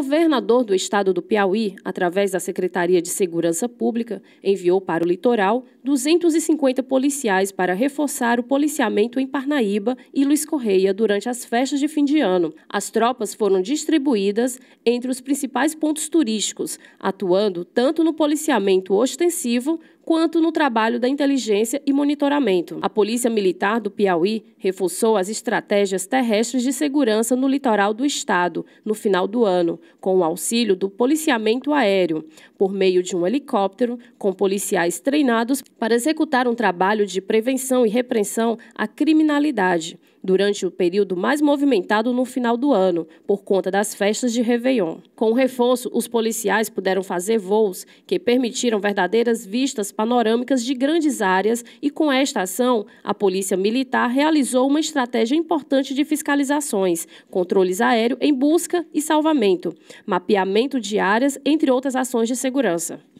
governador do estado do Piauí, através da Secretaria de Segurança Pública, enviou para o litoral 250 policiais para reforçar o policiamento em Parnaíba e Luiz Correia durante as festas de fim de ano. As tropas foram distribuídas entre os principais pontos turísticos, atuando tanto no policiamento ostensivo quanto no trabalho da inteligência e monitoramento. A Polícia Militar do Piauí reforçou as estratégias terrestres de segurança no litoral do estado no final do ano, com o auxílio do policiamento aéreo, por meio de um helicóptero com policiais treinados para executar um trabalho de prevenção e repressão à criminalidade durante o período mais movimentado no final do ano, por conta das festas de Réveillon. Com o reforço, os policiais puderam fazer voos que permitiram verdadeiras vistas panorâmicas de grandes áreas e com esta ação, a Polícia Militar realizou uma estratégia importante de fiscalizações, controles aéreos em busca e salvamento, mapeamento de áreas, entre outras ações de segurança.